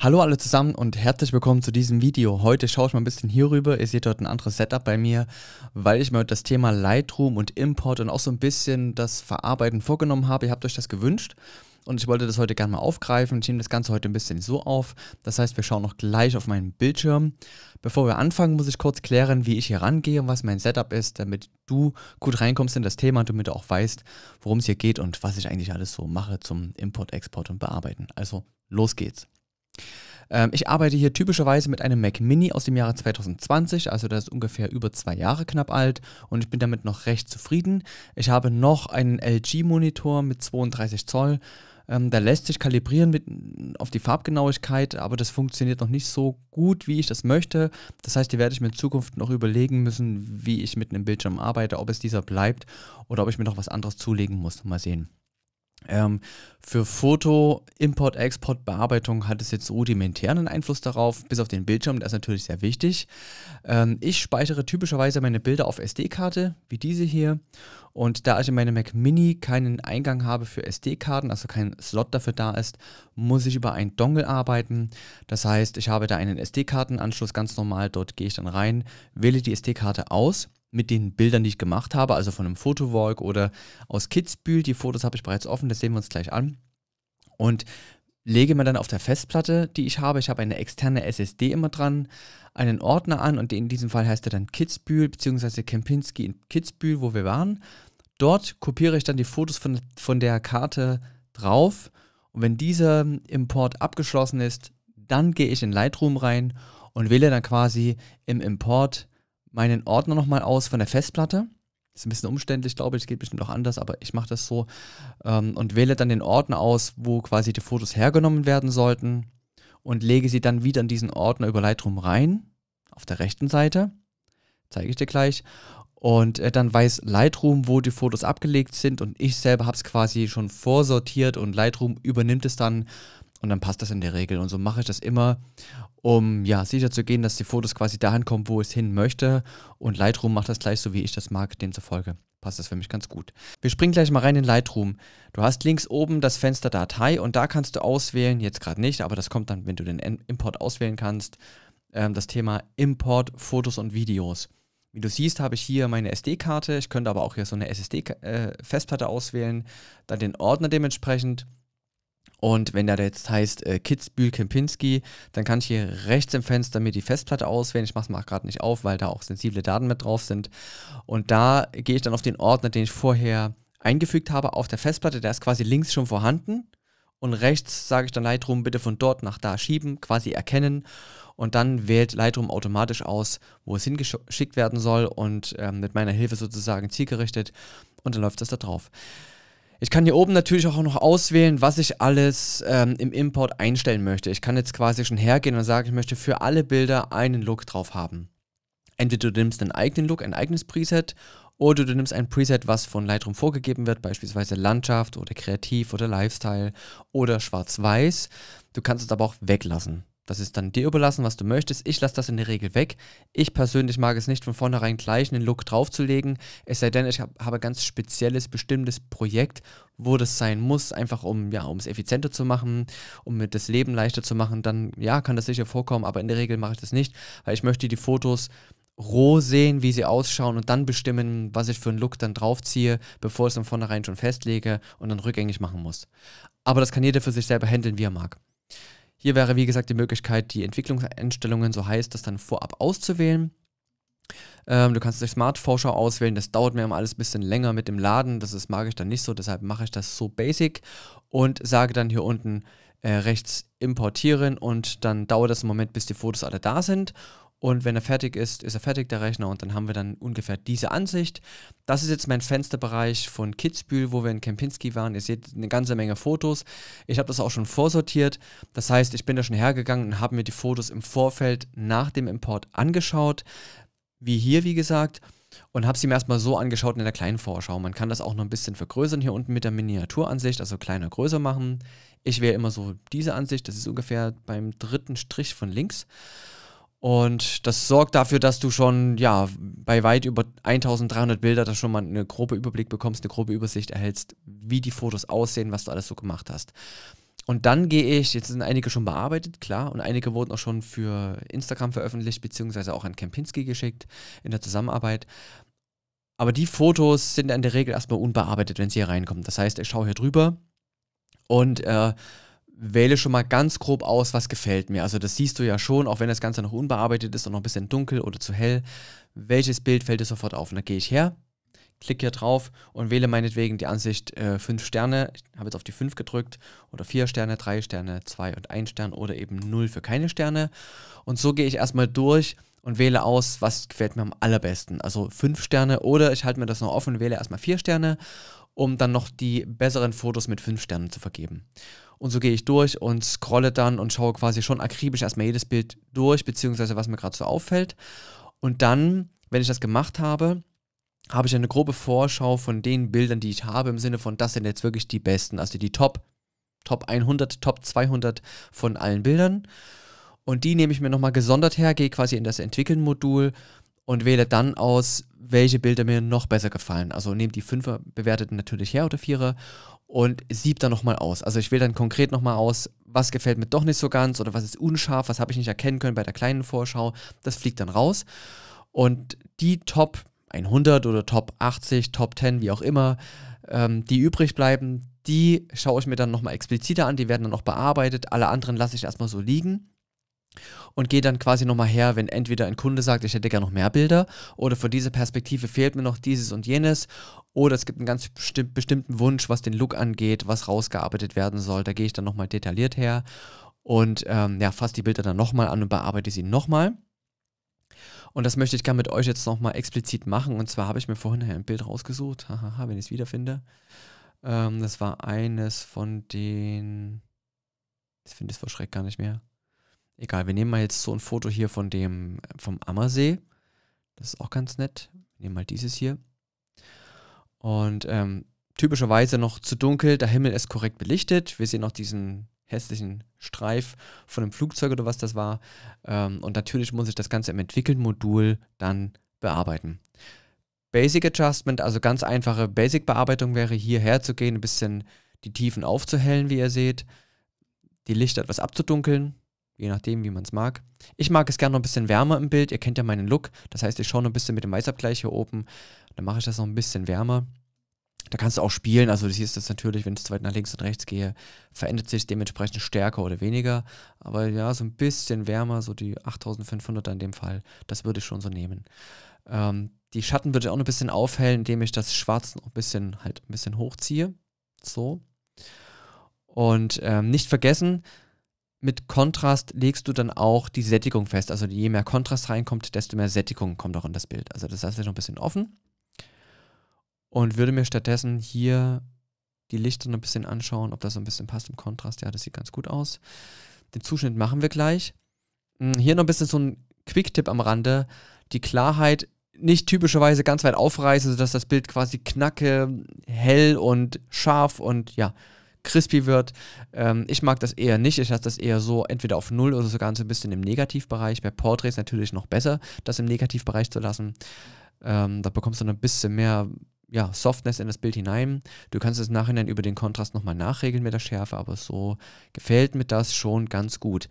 Hallo alle zusammen und herzlich willkommen zu diesem Video. Heute schaue ich mal ein bisschen hier rüber. Ihr seht dort ein anderes Setup bei mir, weil ich mir das Thema Lightroom und Import und auch so ein bisschen das Verarbeiten vorgenommen habe. Ihr habt euch das gewünscht und ich wollte das heute gerne mal aufgreifen. Ich nehme das Ganze heute ein bisschen so auf. Das heißt, wir schauen noch gleich auf meinen Bildschirm. Bevor wir anfangen, muss ich kurz klären, wie ich hier rangehe und was mein Setup ist, damit du gut reinkommst in das Thema und damit du auch weißt, worum es hier geht und was ich eigentlich alles so mache zum Import, Export und Bearbeiten. Also los geht's ähm, ich arbeite hier typischerweise mit einem Mac Mini aus dem Jahre 2020, also das ist ungefähr über zwei Jahre knapp alt und ich bin damit noch recht zufrieden. Ich habe noch einen LG-Monitor mit 32 Zoll ähm, da lässt sich kalibrieren mit, auf die Farbgenauigkeit, aber das funktioniert noch nicht so gut, wie ich das möchte. Das heißt, hier werde ich mir in Zukunft noch überlegen müssen, wie ich mit einem Bildschirm arbeite, ob es dieser bleibt oder ob ich mir noch was anderes zulegen muss. Mal sehen. Ähm, für Foto, Import, Export, Bearbeitung hat es jetzt rudimentären Einfluss darauf, bis auf den Bildschirm, der ist natürlich sehr wichtig. Ähm, ich speichere typischerweise meine Bilder auf SD-Karte, wie diese hier. Und da ich in meinem Mac Mini keinen Eingang habe für SD-Karten, also kein Slot dafür da ist, muss ich über einen Dongle arbeiten. Das heißt, ich habe da einen SD-Kartenanschluss ganz normal, dort gehe ich dann rein, wähle die SD-Karte aus mit den Bildern, die ich gemacht habe, also von einem Fotowalk oder aus Kitzbühel. Die Fotos habe ich bereits offen, das sehen wir uns gleich an. Und lege mir dann auf der Festplatte, die ich habe, ich habe eine externe SSD immer dran, einen Ordner an und in diesem Fall heißt er dann Kitzbühel bzw. Kempinski in Kitzbühel, wo wir waren. Dort kopiere ich dann die Fotos von, von der Karte drauf und wenn dieser Import abgeschlossen ist, dann gehe ich in Lightroom rein und wähle dann quasi im Import meinen Ordner nochmal aus von der Festplatte. Ist ein bisschen umständlich, glaube ich. Geht bestimmt auch anders, aber ich mache das so. Ähm, und wähle dann den Ordner aus, wo quasi die Fotos hergenommen werden sollten. Und lege sie dann wieder in diesen Ordner über Lightroom rein. Auf der rechten Seite. Zeige ich dir gleich. Und äh, dann weiß Lightroom, wo die Fotos abgelegt sind. Und ich selber habe es quasi schon vorsortiert. Und Lightroom übernimmt es dann und dann passt das in der Regel. Und so mache ich das immer, um ja, sicher zu gehen, dass die Fotos quasi dahin kommen, wo es hin möchte. Und Lightroom macht das gleich so, wie ich das mag, demzufolge passt das für mich ganz gut. Wir springen gleich mal rein in Lightroom. Du hast links oben das Fenster Datei und da kannst du auswählen, jetzt gerade nicht, aber das kommt dann, wenn du den Import auswählen kannst, ähm, das Thema Import Fotos und Videos. Wie du siehst, habe ich hier meine SD-Karte. Ich könnte aber auch hier so eine SSD-Festplatte äh, auswählen, dann den Ordner dementsprechend und wenn der jetzt heißt äh, Kitzbühel Kempinski, dann kann ich hier rechts im Fenster mir die Festplatte auswählen. Ich mache es mal gerade nicht auf, weil da auch sensible Daten mit drauf sind. Und da gehe ich dann auf den Ordner, den ich vorher eingefügt habe, auf der Festplatte. Der ist quasi links schon vorhanden. Und rechts sage ich dann Lightroom, bitte von dort nach da schieben, quasi erkennen. Und dann wählt Lightroom automatisch aus, wo es hingeschickt werden soll und ähm, mit meiner Hilfe sozusagen zielgerichtet. Und dann läuft das da drauf. Ich kann hier oben natürlich auch noch auswählen, was ich alles ähm, im Import einstellen möchte. Ich kann jetzt quasi schon hergehen und sagen, ich möchte für alle Bilder einen Look drauf haben. Entweder du nimmst einen eigenen Look, ein eigenes Preset, oder du nimmst ein Preset, was von Lightroom vorgegeben wird, beispielsweise Landschaft oder Kreativ oder Lifestyle oder Schwarz-Weiß. Du kannst es aber auch weglassen. Das ist dann dir überlassen, was du möchtest. Ich lasse das in der Regel weg. Ich persönlich mag es nicht, von vornherein gleich einen Look draufzulegen. Es sei denn, ich hab, habe ganz spezielles, bestimmtes Projekt, wo das sein muss, einfach um ja, es effizienter zu machen, um mir das Leben leichter zu machen. Dann ja, kann das sicher vorkommen, aber in der Regel mache ich das nicht, weil ich möchte die Fotos roh sehen, wie sie ausschauen und dann bestimmen, was ich für einen Look dann draufziehe, bevor ich es von vornherein schon festlege und dann rückgängig machen muss. Aber das kann jeder für sich selber handeln, wie er mag. Hier wäre, wie gesagt, die Möglichkeit, die Entwicklungseinstellungen, so heißt das dann vorab auszuwählen. Ähm, du kannst durch Smart Vorschau auswählen, das dauert mir immer alles ein bisschen länger mit dem Laden, das ist, mag ich dann nicht so, deshalb mache ich das so basic und sage dann hier unten äh, rechts importieren und dann dauert das einen Moment, bis die Fotos alle da sind und wenn er fertig ist, ist er fertig, der Rechner. Und dann haben wir dann ungefähr diese Ansicht. Das ist jetzt mein Fensterbereich von Kitzbühel, wo wir in Kempinski waren. Ihr seht eine ganze Menge Fotos. Ich habe das auch schon vorsortiert. Das heißt, ich bin da schon hergegangen und habe mir die Fotos im Vorfeld nach dem Import angeschaut. Wie hier, wie gesagt. Und habe sie mir erstmal so angeschaut in der kleinen Vorschau. Man kann das auch noch ein bisschen vergrößern hier unten mit der Miniaturansicht, also kleiner, größer machen. Ich wähle immer so diese Ansicht. Das ist ungefähr beim dritten Strich von links. Und das sorgt dafür, dass du schon ja, bei weit über 1300 Bilder da schon mal eine grobe Überblick bekommst, eine grobe Übersicht erhältst, wie die Fotos aussehen, was du alles so gemacht hast. Und dann gehe ich, jetzt sind einige schon bearbeitet, klar, und einige wurden auch schon für Instagram veröffentlicht, beziehungsweise auch an Kempinski geschickt in der Zusammenarbeit. Aber die Fotos sind in der Regel erstmal unbearbeitet, wenn sie hier reinkommen. Das heißt, ich schaue hier drüber und äh, wähle schon mal ganz grob aus, was gefällt mir. Also das siehst du ja schon, auch wenn das Ganze noch unbearbeitet ist und noch ein bisschen dunkel oder zu hell. Welches Bild fällt dir sofort auf? Und da gehe ich her, klicke hier drauf und wähle meinetwegen die Ansicht 5 äh, Sterne. Ich habe jetzt auf die 5 gedrückt oder 4 Sterne, 3 Sterne, 2 und 1 Stern oder eben 0 für keine Sterne. Und so gehe ich erstmal durch und wähle aus, was gefällt mir am allerbesten. Also 5 Sterne oder ich halte mir das noch offen, wähle erstmal 4 Sterne um dann noch die besseren Fotos mit 5 Sternen zu vergeben. Und so gehe ich durch und scrolle dann und schaue quasi schon akribisch erstmal jedes Bild durch, beziehungsweise was mir gerade so auffällt. Und dann, wenn ich das gemacht habe, habe ich eine grobe Vorschau von den Bildern, die ich habe, im Sinne von, das sind jetzt wirklich die besten, also die Top, Top 100, Top 200 von allen Bildern. Und die nehme ich mir nochmal gesondert her, gehe quasi in das Entwickeln-Modul und wähle dann aus, welche Bilder mir noch besser gefallen. Also nehme die Fünfer bewerteten natürlich her oder Vierer und siebt dann nochmal aus. Also ich wähle dann konkret nochmal aus, was gefällt mir doch nicht so ganz oder was ist unscharf, was habe ich nicht erkennen können bei der kleinen Vorschau. Das fliegt dann raus. Und die Top 100 oder Top 80, Top 10, wie auch immer, ähm, die übrig bleiben, die schaue ich mir dann nochmal expliziter an, die werden dann auch bearbeitet. Alle anderen lasse ich erstmal so liegen und gehe dann quasi nochmal her, wenn entweder ein Kunde sagt, ich hätte gerne noch mehr Bilder oder von dieser Perspektive fehlt mir noch dieses und jenes oder es gibt einen ganz bestimm bestimmten Wunsch, was den Look angeht, was rausgearbeitet werden soll. Da gehe ich dann nochmal detailliert her und ähm, ja, fasse die Bilder dann nochmal an und bearbeite sie nochmal. Und das möchte ich gerne mit euch jetzt nochmal explizit machen. Und zwar habe ich mir vorhin ein Bild rausgesucht, haha, wenn ich es wiederfinde. Ähm, das war eines von den... Ich finde es vor Schreck gar nicht mehr. Egal, wir nehmen mal jetzt so ein Foto hier von dem, vom Ammersee. Das ist auch ganz nett. Wir nehmen mal dieses hier. Und ähm, typischerweise noch zu dunkel, der Himmel ist korrekt belichtet. Wir sehen noch diesen hässlichen Streif von einem Flugzeug oder was das war. Ähm, und natürlich muss ich das Ganze im entwickelten Modul dann bearbeiten. Basic Adjustment, also ganz einfache Basic-Bearbeitung wäre hierher zu gehen, ein bisschen die Tiefen aufzuhellen, wie ihr seht, die Lichter etwas abzudunkeln, je nachdem, wie man es mag. Ich mag es gerne noch ein bisschen wärmer im Bild. Ihr kennt ja meinen Look. Das heißt, ich schaue noch ein bisschen mit dem Weißabgleich hier oben. Dann mache ich das noch ein bisschen wärmer. Da kannst du auch spielen. Also hier ist das natürlich, wenn ich zu weit nach links und rechts gehe, verändert sich dementsprechend stärker oder weniger. Aber ja, so ein bisschen wärmer, so die 8500er in dem Fall, das würde ich schon so nehmen. Ähm, die Schatten würde ich auch noch ein bisschen aufhellen, indem ich das Schwarz noch ein bisschen, halt ein bisschen hochziehe. So. Und ähm, nicht vergessen, mit Kontrast legst du dann auch die Sättigung fest. Also je mehr Kontrast reinkommt, desto mehr Sättigung kommt auch in das Bild. Also das lasse ich noch ein bisschen offen und würde mir stattdessen hier die Lichter noch ein bisschen anschauen, ob das so ein bisschen passt im Kontrast. Ja, das sieht ganz gut aus. Den Zuschnitt machen wir gleich. Hm, hier noch ein bisschen so ein Quick-Tipp am Rande. Die Klarheit nicht typischerweise ganz weit aufreißen, sodass das Bild quasi knacke, hell und scharf und ja, crispy wird. Ähm, ich mag das eher nicht. Ich lasse das eher so entweder auf Null oder sogar ein bisschen im Negativbereich. Bei Portraits natürlich noch besser, das im Negativbereich zu lassen. Ähm, da bekommst du dann ein bisschen mehr ja, Softness in das Bild hinein. Du kannst es nachher über den Kontrast nochmal nachregeln mit der Schärfe, aber so gefällt mir das schon ganz gut.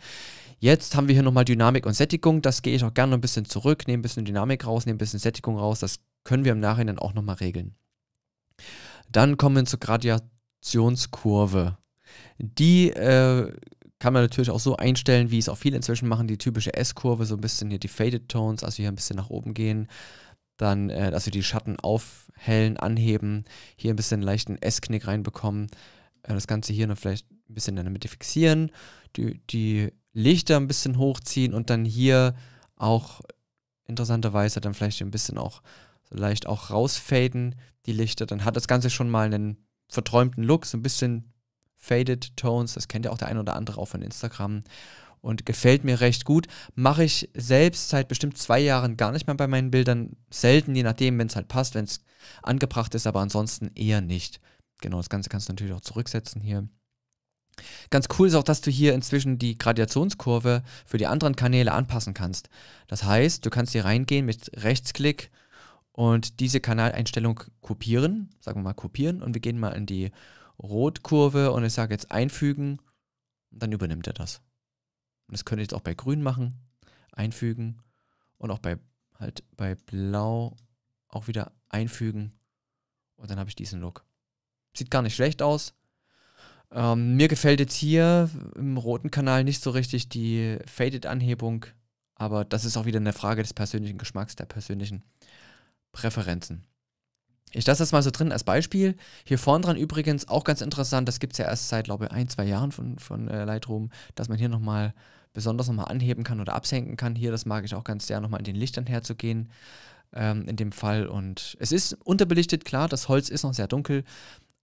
Jetzt haben wir hier nochmal Dynamik und Sättigung. Das gehe ich auch gerne ein bisschen zurück, nehme ein bisschen Dynamik raus, nehme ein bisschen Sättigung raus. Das können wir im Nachhinein auch nochmal regeln. Dann kommen wir zu Gradia Produktionskurve. Die äh, kann man natürlich auch so einstellen, wie es auch viele inzwischen machen, die typische S-Kurve, so ein bisschen hier die Faded Tones, also hier ein bisschen nach oben gehen, dann, äh, dass wir die Schatten aufhellen, anheben, hier ein bisschen leichten S-Knick reinbekommen, äh, das Ganze hier noch vielleicht ein bisschen in der Mitte fixieren, die, die Lichter ein bisschen hochziehen und dann hier auch interessanterweise dann vielleicht ein bisschen auch so leicht auch rausfaden, die Lichter, dann hat das Ganze schon mal einen verträumten Look, so ein bisschen faded Tones, das kennt ja auch der ein oder andere auch von Instagram und gefällt mir recht gut. Mache ich selbst seit bestimmt zwei Jahren gar nicht mehr bei meinen Bildern. Selten, je nachdem, wenn es halt passt, wenn es angebracht ist, aber ansonsten eher nicht. Genau, das Ganze kannst du natürlich auch zurücksetzen hier. Ganz cool ist auch, dass du hier inzwischen die Gradationskurve für die anderen Kanäle anpassen kannst. Das heißt, du kannst hier reingehen mit Rechtsklick und diese Kanaleinstellung kopieren, sagen wir mal kopieren und wir gehen mal in die Rotkurve und ich sage jetzt einfügen und dann übernimmt er das. Und das könnt ihr jetzt auch bei grün machen, einfügen und auch bei halt bei blau auch wieder einfügen und dann habe ich diesen Look. Sieht gar nicht schlecht aus. Ähm, mir gefällt jetzt hier im roten Kanal nicht so richtig die Faded-Anhebung, aber das ist auch wieder eine Frage des persönlichen Geschmacks, der persönlichen Präferenzen. Ich lasse das mal so drin als Beispiel. Hier vorne dran übrigens auch ganz interessant, das gibt es ja erst seit, glaube ich, ein, zwei Jahren von, von äh, Lightroom, dass man hier nochmal besonders nochmal anheben kann oder absenken kann. Hier, das mag ich auch ganz sehr, nochmal in den Lichtern herzugehen, ähm, in dem Fall. Und es ist unterbelichtet, klar, das Holz ist noch sehr dunkel,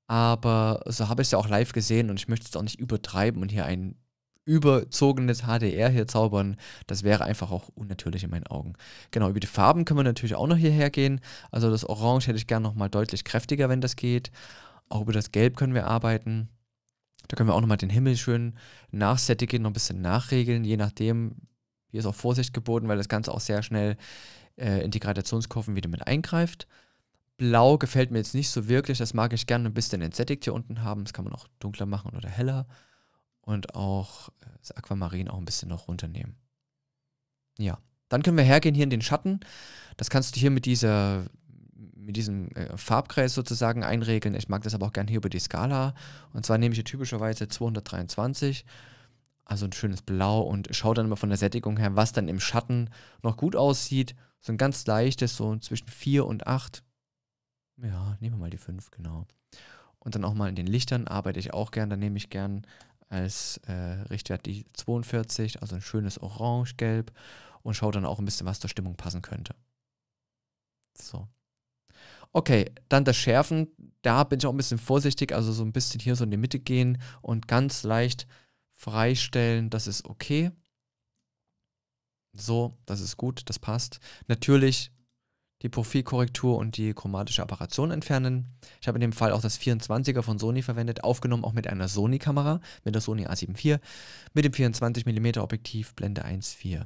aber so habe ich es ja auch live gesehen und ich möchte es auch nicht übertreiben und hier ein überzogenes HDR hier zaubern. Das wäre einfach auch unnatürlich in meinen Augen. Genau, über die Farben können wir natürlich auch noch hierher gehen. Also das Orange hätte ich gerne nochmal deutlich kräftiger, wenn das geht. Auch über das Gelb können wir arbeiten. Da können wir auch nochmal den Himmel schön nachsättigen, noch ein bisschen nachregeln, je nachdem. Hier ist auch Vorsicht geboten, weil das Ganze auch sehr schnell äh, in die Gradationskurven wieder mit eingreift. Blau gefällt mir jetzt nicht so wirklich, das mag ich gerne ein bisschen entsättigt hier unten haben. Das kann man auch dunkler machen oder heller und auch äh, das Aquamarin auch ein bisschen noch runternehmen. Ja, dann können wir hergehen hier in den Schatten. Das kannst du hier mit dieser mit diesem äh, Farbkreis sozusagen einregeln. Ich mag das aber auch gerne hier über die Skala. Und zwar nehme ich hier typischerweise 223, also ein schönes Blau und schaue dann immer von der Sättigung her, was dann im Schatten noch gut aussieht. So ein ganz leichtes, so zwischen 4 und 8. Ja, nehmen wir mal die 5, genau. Und dann auch mal in den Lichtern arbeite ich auch gern. Da nehme ich gern als äh, Richtwert die 42, also ein schönes Orange-Gelb und schaue dann auch ein bisschen, was zur Stimmung passen könnte. So. Okay, dann das Schärfen. Da bin ich auch ein bisschen vorsichtig, also so ein bisschen hier so in die Mitte gehen und ganz leicht freistellen. Das ist okay. So, das ist gut, das passt. Natürlich die Profilkorrektur und die chromatische Apparation entfernen. Ich habe in dem Fall auch das 24er von Sony verwendet, aufgenommen auch mit einer Sony-Kamera, mit der Sony a 74 mit dem 24mm Objektiv Blende 1.4.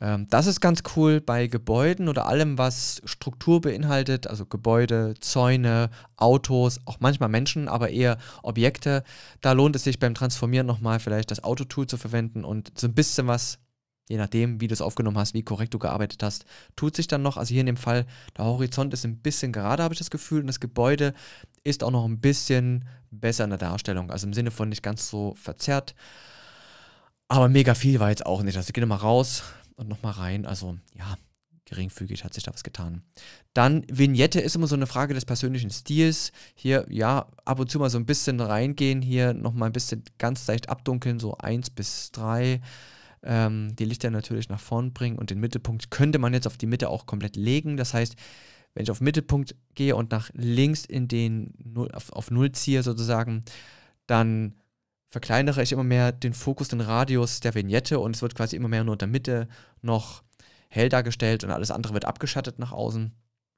Ähm, das ist ganz cool bei Gebäuden oder allem, was Struktur beinhaltet, also Gebäude, Zäune, Autos, auch manchmal Menschen, aber eher Objekte. Da lohnt es sich beim Transformieren nochmal vielleicht das Autotool zu verwenden und so ein bisschen was je nachdem, wie du es aufgenommen hast, wie korrekt du gearbeitet hast, tut sich dann noch. Also hier in dem Fall, der Horizont ist ein bisschen gerade, habe ich das Gefühl, und das Gebäude ist auch noch ein bisschen besser in der Darstellung. Also im Sinne von nicht ganz so verzerrt. Aber mega viel war jetzt auch nicht. Also ich gehe nochmal raus und nochmal rein. Also ja, geringfügig hat sich da was getan. Dann Vignette ist immer so eine Frage des persönlichen Stils. Hier, ja, ab und zu mal so ein bisschen reingehen. Hier nochmal ein bisschen ganz leicht abdunkeln, so 1 bis 3 ähm, die Lichter natürlich nach vorn bringen und den Mittelpunkt könnte man jetzt auf die Mitte auch komplett legen. Das heißt, wenn ich auf Mittelpunkt gehe und nach links in den Null, auf, auf Null ziehe sozusagen, dann verkleinere ich immer mehr den Fokus, den Radius der Vignette und es wird quasi immer mehr nur in der Mitte noch hell dargestellt und alles andere wird abgeschattet nach außen.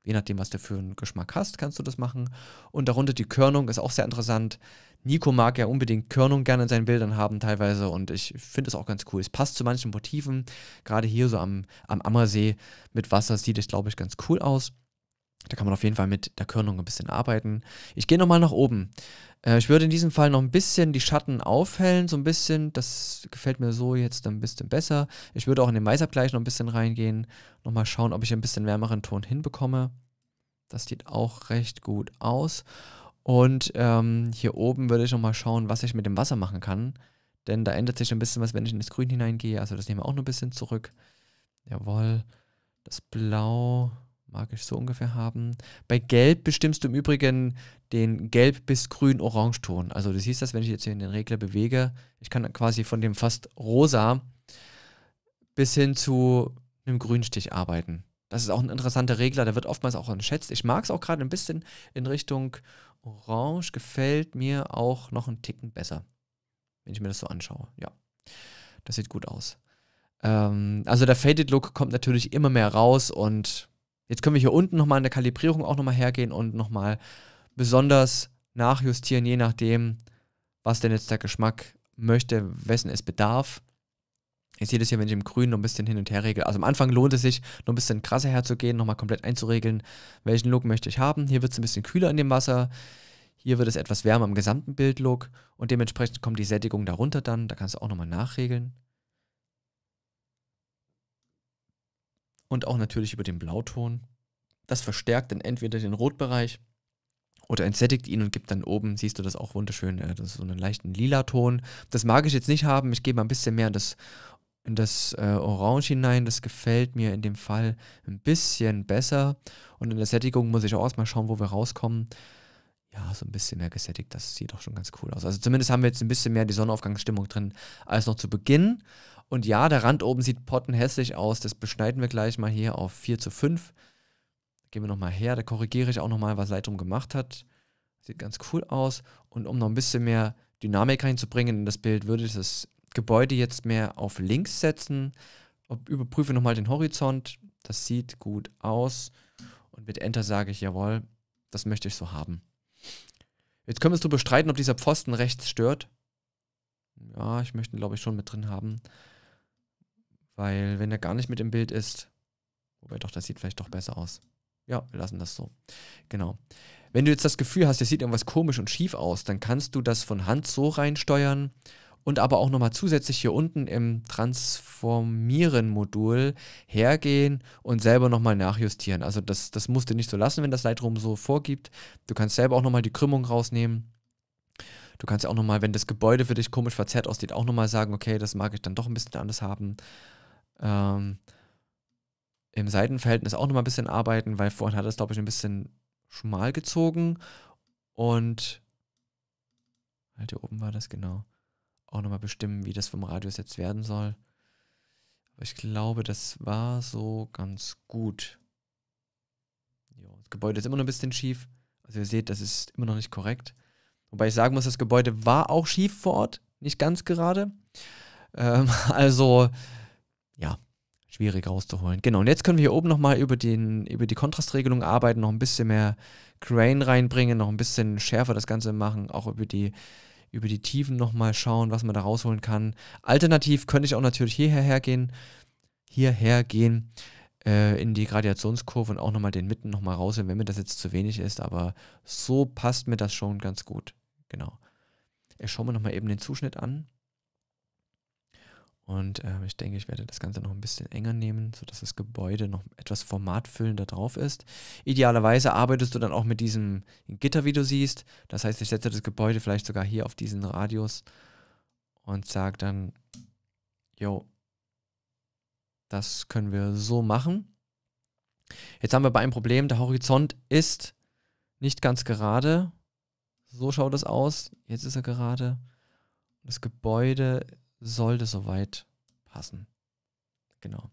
Je nachdem, was du für einen Geschmack hast, kannst du das machen. Und darunter die Körnung ist auch sehr interessant. Nico mag ja unbedingt Körnung gerne in seinen Bildern haben teilweise und ich finde es auch ganz cool. Es passt zu manchen Motiven. Gerade hier so am, am Ammersee mit Wasser sieht es, glaube ich, ganz cool aus. Da kann man auf jeden Fall mit der Körnung ein bisschen arbeiten. Ich gehe nochmal nach oben. Äh, ich würde in diesem Fall noch ein bisschen die Schatten aufhellen, so ein bisschen. Das gefällt mir so jetzt ein bisschen besser. Ich würde auch in den Weißabgleich noch ein bisschen reingehen. Nochmal schauen, ob ich ein bisschen wärmeren Ton hinbekomme. Das sieht auch recht gut aus. Und ähm, hier oben würde ich nochmal schauen, was ich mit dem Wasser machen kann. Denn da ändert sich ein bisschen was, wenn ich in das Grün hineingehe. Also das nehmen wir auch noch ein bisschen zurück. Jawohl. Das Blau magisch so ungefähr haben. Bei Gelb bestimmst du im Übrigen den Gelb- bis Grün-Orange-Ton. Also du siehst das, wenn ich jetzt hier den Regler bewege. Ich kann quasi von dem fast rosa bis hin zu einem Grünstich arbeiten. Das ist auch ein interessanter Regler, der wird oftmals auch unterschätzt. Ich mag es auch gerade ein bisschen in Richtung Orange, gefällt mir auch noch einen Ticken besser, wenn ich mir das so anschaue. Ja, das sieht gut aus. Ähm, also der Faded Look kommt natürlich immer mehr raus und Jetzt können wir hier unten nochmal in der Kalibrierung auch nochmal hergehen und nochmal besonders nachjustieren, je nachdem, was denn jetzt der Geschmack möchte, wessen es bedarf. Ihr seht es hier, wenn ich im Grün noch ein bisschen hin und her regel. Also am Anfang lohnt es sich, noch ein bisschen krasser herzugehen, nochmal komplett einzuregeln, welchen Look möchte ich haben. Hier wird es ein bisschen kühler in dem Wasser. Hier wird es etwas wärmer im gesamten Bildlook und dementsprechend kommt die Sättigung darunter dann. Da kannst du auch nochmal nachregeln. und auch natürlich über den Blauton. Das verstärkt dann entweder den Rotbereich oder entsättigt ihn und gibt dann oben, siehst du das auch wunderschön, äh, das ist so einen leichten Lila-Ton. Das mag ich jetzt nicht haben, ich gehe mal ein bisschen mehr in das, in das äh, Orange hinein, das gefällt mir in dem Fall ein bisschen besser. Und in der Sättigung muss ich auch erstmal schauen, wo wir rauskommen. Ja, so ein bisschen mehr gesättigt, das sieht doch schon ganz cool aus. Also zumindest haben wir jetzt ein bisschen mehr die Sonnenaufgangsstimmung drin als noch zu Beginn. Und ja, der Rand oben sieht pottenhässlich aus. Das beschneiden wir gleich mal hier auf 4 zu 5. Gehen wir nochmal her. Da korrigiere ich auch nochmal, was Lightroom gemacht hat. Sieht ganz cool aus. Und um noch ein bisschen mehr Dynamik reinzubringen in das Bild, würde ich das Gebäude jetzt mehr auf links setzen. Überprüfe nochmal den Horizont. Das sieht gut aus. Und mit Enter sage ich, jawohl, das möchte ich so haben. Jetzt können wir uns darüber streiten, ob dieser Pfosten rechts stört. Ja, ich möchte ihn, glaube ich, schon mit drin haben. Weil wenn er gar nicht mit im Bild ist, wobei doch, das sieht vielleicht doch besser aus. Ja, wir lassen das so. Genau. Wenn du jetzt das Gefühl hast, es sieht irgendwas komisch und schief aus, dann kannst du das von Hand so reinsteuern und aber auch nochmal zusätzlich hier unten im Transformieren-Modul hergehen und selber nochmal nachjustieren. Also das, das musst du nicht so lassen, wenn das Lightroom so vorgibt. Du kannst selber auch nochmal die Krümmung rausnehmen. Du kannst auch nochmal, wenn das Gebäude für dich komisch verzerrt aussieht, auch nochmal sagen, okay, das mag ich dann doch ein bisschen anders haben ähm, im Seitenverhältnis auch nochmal ein bisschen arbeiten, weil vorhin hat er es, glaube ich, ein bisschen schmal gezogen. Und halt hier oben war das genau. Auch nochmal bestimmen, wie das vom Radius jetzt werden soll. Aber ich glaube, das war so ganz gut. Jo, das Gebäude ist immer noch ein bisschen schief. Also ihr seht, das ist immer noch nicht korrekt. Wobei ich sagen muss, das Gebäude war auch schief vor Ort, nicht ganz gerade. Ähm, also ja, schwierig rauszuholen. Genau, und jetzt können wir hier oben nochmal über, über die Kontrastregelung arbeiten, noch ein bisschen mehr Grain reinbringen, noch ein bisschen schärfer das Ganze machen, auch über die, über die Tiefen nochmal schauen, was man da rausholen kann. Alternativ könnte ich auch natürlich hierher gehen, hierher gehen, äh, in die Gradationskurve und auch nochmal den Mitten nochmal rausholen, wenn mir das jetzt zu wenig ist, aber so passt mir das schon ganz gut. Genau. Ich schaue mir nochmal eben den Zuschnitt an. Und äh, ich denke, ich werde das Ganze noch ein bisschen enger nehmen, sodass das Gebäude noch etwas formatfüllender drauf ist. Idealerweise arbeitest du dann auch mit diesem Gitter, wie du siehst. Das heißt, ich setze das Gebäude vielleicht sogar hier auf diesen Radius und sage dann, jo, das können wir so machen. Jetzt haben wir aber ein Problem, der Horizont ist nicht ganz gerade. So schaut es aus. Jetzt ist er gerade. Das Gebäude sollte soweit passen. Genau.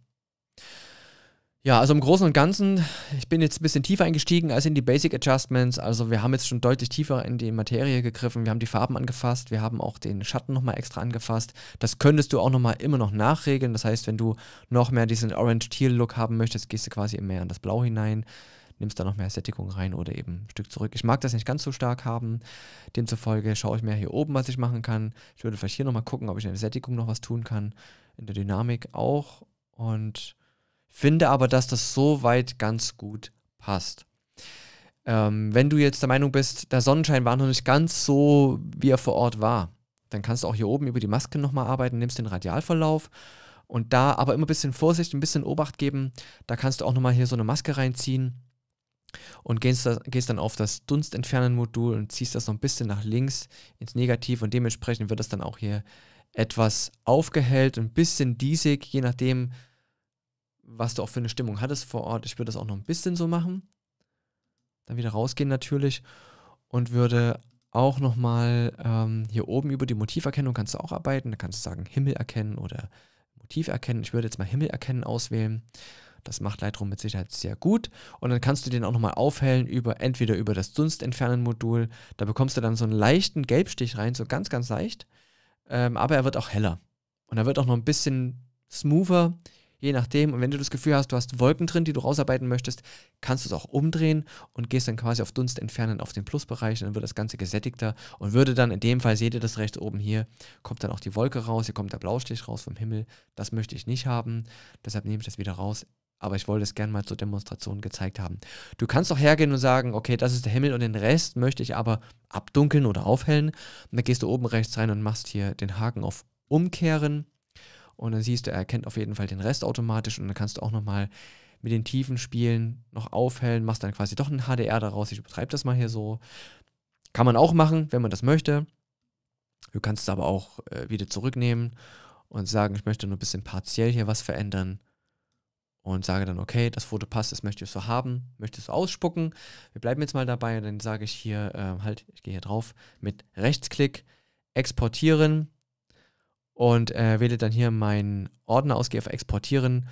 Ja, also im Großen und Ganzen, ich bin jetzt ein bisschen tiefer eingestiegen als in die Basic Adjustments. Also wir haben jetzt schon deutlich tiefer in die Materie gegriffen. Wir haben die Farben angefasst, wir haben auch den Schatten nochmal extra angefasst. Das könntest du auch nochmal immer noch nachregeln. Das heißt, wenn du noch mehr diesen Orange-Teal-Look haben möchtest, gehst du quasi mehr in das Blau hinein nimmst da noch mehr Sättigung rein oder eben ein Stück zurück. Ich mag das nicht ganz so stark haben. Demzufolge schaue ich mir hier oben, was ich machen kann. Ich würde vielleicht hier nochmal gucken, ob ich in der Sättigung noch was tun kann. In der Dynamik auch. Und finde aber, dass das soweit ganz gut passt. Ähm, wenn du jetzt der Meinung bist, der Sonnenschein war noch nicht ganz so, wie er vor Ort war, dann kannst du auch hier oben über die Maske nochmal arbeiten, nimmst den Radialverlauf und da aber immer ein bisschen Vorsicht, ein bisschen Obacht geben. Da kannst du auch nochmal hier so eine Maske reinziehen und gehst, gehst dann auf das Dunstentfernen-Modul und ziehst das noch ein bisschen nach links ins Negativ und dementsprechend wird das dann auch hier etwas aufgehellt, ein bisschen diesig, je nachdem, was du auch für eine Stimmung hattest vor Ort. Ich würde das auch noch ein bisschen so machen. Dann wieder rausgehen natürlich und würde auch nochmal ähm, hier oben über die Motiverkennung kannst du auch arbeiten. Da kannst du sagen Himmel erkennen oder Motiv erkennen. Ich würde jetzt mal Himmel erkennen auswählen. Das macht Lightroom mit Sicherheit sehr gut. Und dann kannst du den auch nochmal aufhellen, über, entweder über das Dunstentfernen-Modul. Da bekommst du dann so einen leichten Gelbstich rein, so ganz, ganz leicht. Ähm, aber er wird auch heller. Und er wird auch noch ein bisschen smoother, je nachdem. Und wenn du das Gefühl hast, du hast Wolken drin, die du rausarbeiten möchtest, kannst du es auch umdrehen und gehst dann quasi auf Dunst entfernen auf den Plusbereich. Dann wird das Ganze gesättigter und würde dann, in dem Fall seht ihr das rechts oben hier, kommt dann auch die Wolke raus, hier kommt der Blaustich raus vom Himmel. Das möchte ich nicht haben, deshalb nehme ich das wieder raus, aber ich wollte es gerne mal zur Demonstration gezeigt haben. Du kannst auch hergehen und sagen, okay, das ist der Himmel und den Rest möchte ich aber abdunkeln oder aufhellen. Und dann gehst du oben rechts rein und machst hier den Haken auf Umkehren. Und dann siehst du, er erkennt auf jeden Fall den Rest automatisch und dann kannst du auch nochmal mit den Tiefen spielen, noch aufhellen, machst dann quasi doch ein HDR daraus. Ich übertreibe das mal hier so. Kann man auch machen, wenn man das möchte. Du kannst es aber auch äh, wieder zurücknehmen und sagen, ich möchte nur ein bisschen partiell hier was verändern und sage dann, okay, das Foto passt, das möchtest du haben, möchtest du ausspucken. Wir bleiben jetzt mal dabei und dann sage ich hier äh, halt, ich gehe hier drauf mit Rechtsklick, exportieren und äh, wähle dann hier meinen Ordner aus, gehe auf exportieren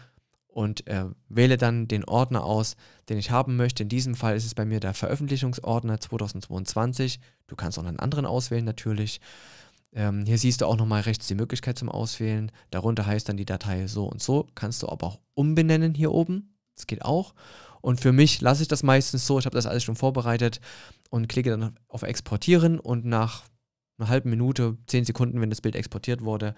und äh, wähle dann den Ordner aus, den ich haben möchte. In diesem Fall ist es bei mir der Veröffentlichungsordner 2022. Du kannst auch einen anderen auswählen natürlich. Ähm, hier siehst du auch nochmal rechts die Möglichkeit zum Auswählen. Darunter heißt dann die Datei so und so. Kannst du aber auch umbenennen hier oben. Das geht auch. Und für mich lasse ich das meistens so. Ich habe das alles schon vorbereitet und klicke dann auf Exportieren und nach einer halben Minute, zehn Sekunden, wenn das Bild exportiert wurde,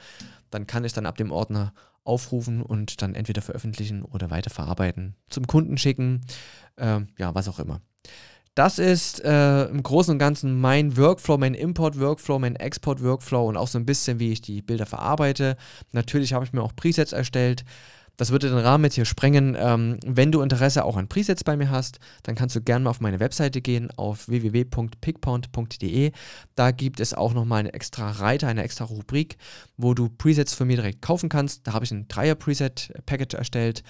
dann kann ich dann ab dem Ordner aufrufen und dann entweder veröffentlichen oder weiterverarbeiten, zum Kunden schicken, äh, ja, was auch immer. Das ist äh, im Großen und Ganzen mein Workflow, mein Import-Workflow, mein Export-Workflow und auch so ein bisschen, wie ich die Bilder verarbeite. Natürlich habe ich mir auch Presets erstellt. Das würde den Rahmen jetzt hier sprengen. Ähm, wenn du Interesse auch an Presets bei mir hast, dann kannst du gerne mal auf meine Webseite gehen, auf www.pickpound.de. Da gibt es auch nochmal einen extra Reiter, eine extra Rubrik, wo du Presets von mir direkt kaufen kannst. Da habe ich ein Dreier-Preset-Package erstellt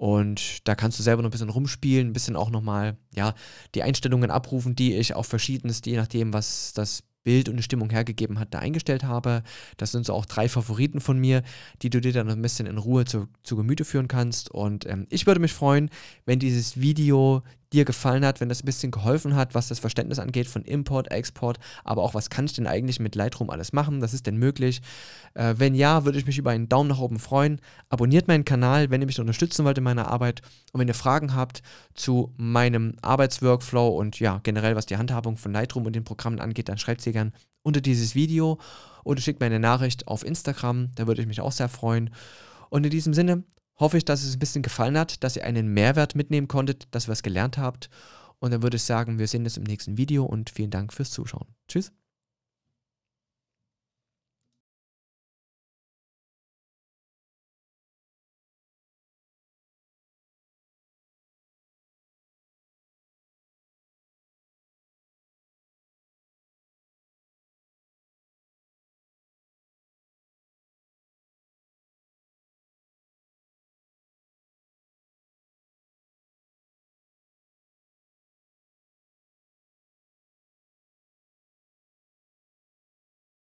und da kannst du selber noch ein bisschen rumspielen, ein bisschen auch nochmal, ja, die Einstellungen abrufen, die ich auf verschiedenes, je nachdem, was das Bild und die Stimmung hergegeben hat, da eingestellt habe. Das sind so auch drei Favoriten von mir, die du dir dann ein bisschen in Ruhe zu, zu Gemüte führen kannst. Und ähm, ich würde mich freuen, wenn dieses Video dir gefallen hat, wenn das ein bisschen geholfen hat, was das Verständnis angeht von Import, Export, aber auch was kann ich denn eigentlich mit Lightroom alles machen, das ist denn möglich. Äh, wenn ja, würde ich mich über einen Daumen nach oben freuen. Abonniert meinen Kanal, wenn ihr mich unterstützen wollt in meiner Arbeit und wenn ihr Fragen habt zu meinem Arbeitsworkflow und ja, generell was die Handhabung von Lightroom und den Programmen angeht, dann schreibt sie gerne unter dieses Video oder schickt mir eine Nachricht auf Instagram, da würde ich mich auch sehr freuen. Und in diesem Sinne, hoffe ich, dass es ein bisschen gefallen hat, dass ihr einen Mehrwert mitnehmen konntet, dass ihr was gelernt habt. Und dann würde ich sagen, wir sehen uns im nächsten Video und vielen Dank fürs Zuschauen. Tschüss.